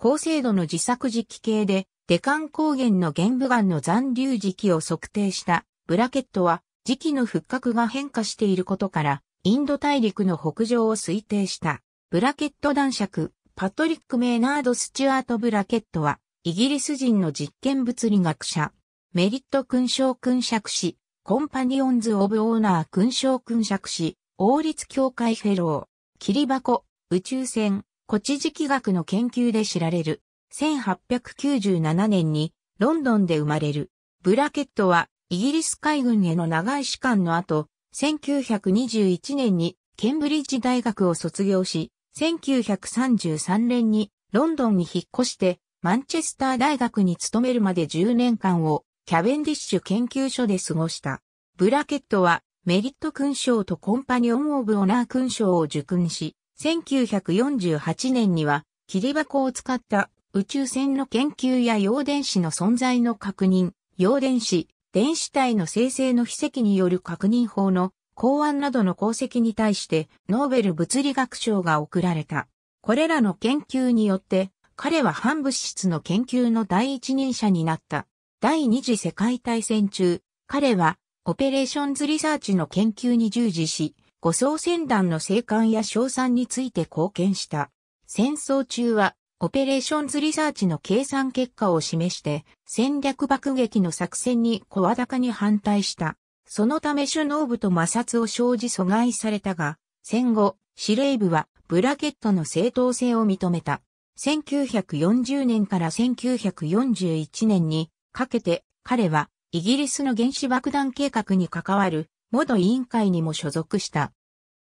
高精度の自作磁気系で、デカン高原の玄武岩の残留磁気を測定したブラケットは、磁気の復活が変化していることから、インド大陸の北上を推定した。ブラケット男爵、パトリック・メイナード・スチュアート・ブラケットは、イギリス人の実験物理学者、メリット勲章勲爵士、コンパニオンズ・オブ・オーナー勲章勲爵士、王立協会フェロー、キリバコ、宇宙船、古地磁気学の研究で知られる。1897年にロンドンで生まれる。ブラケットはイギリス海軍への長い士官の後、1921年にケンブリッジ大学を卒業し、1933年にロンドンに引っ越してマンチェスター大学に勤めるまで10年間をキャベンディッシュ研究所で過ごした。ブラケットはメリット勲章とコンパニオン・オブ・オナー勲章を受勲し、1948年には、霧箱を使った宇宙船の研究や陽電子の存在の確認、陽電子、電子体の生成の秘跡による確認法の考案などの功績に対してノーベル物理学賞が贈られた。これらの研究によって彼は反物質の研究の第一人者になった。第二次世界大戦中、彼はオペレーションズリサーチの研究に従事し、護送船団の生還や賞賛について貢献した。戦争中は、オペレーションズリサーチの計算結果を示して、戦略爆撃の作戦に声高に反対した。そのため首脳部と摩擦を生じ阻害されたが、戦後、司令部はブラケットの正当性を認めた。1940年から1941年にかけて彼はイギリスの原子爆弾計画に関わる元委員会にも所属した。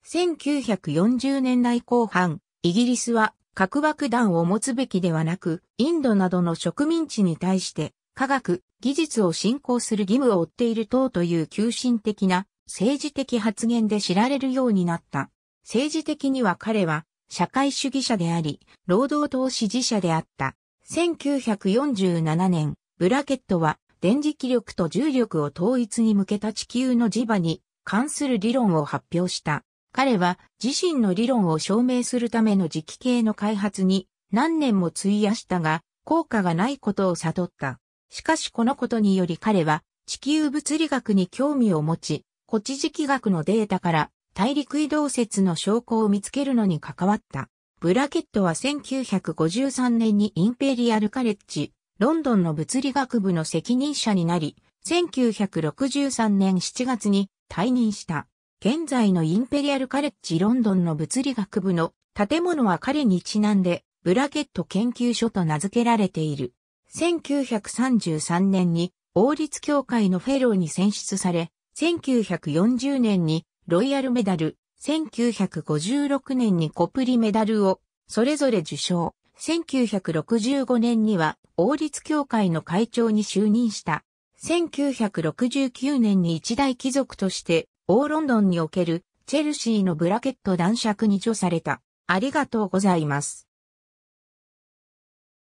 1940年代後半、イギリスは核爆弾を持つべきではなく、インドなどの植民地に対して科学、技術を振興する義務を負っている党という急進的な政治的発言で知られるようになった。政治的には彼は社会主義者であり、労働党支持者であった。1947年、ブラケットは電磁気力と重力を統一に向けた地球の磁場に関する理論を発表した。彼は自身の理論を証明するための磁気系の開発に何年も費やしたが、効果がないことを悟った。しかしこのことにより彼は地球物理学に興味を持ち、古地磁気学のデータから大陸移動説の証拠を見つけるのに関わった。ブラケットは1953年にインペリアルカレッジ、ロンドンの物理学部の責任者になり、1963年7月に退任した。現在のインペリアルカレッジロンドンの物理学部の建物は彼にちなんでブラケット研究所と名付けられている。1933年に王立協会のフェローに選出され、1940年にロイヤルメダル、1956年にコプリメダルをそれぞれ受賞。1965年には王立協会の会長に就任した。1969年に一大貴族としてーロンドンにおけるチェルシーのブラケット男爵に助された。ありがとうございます。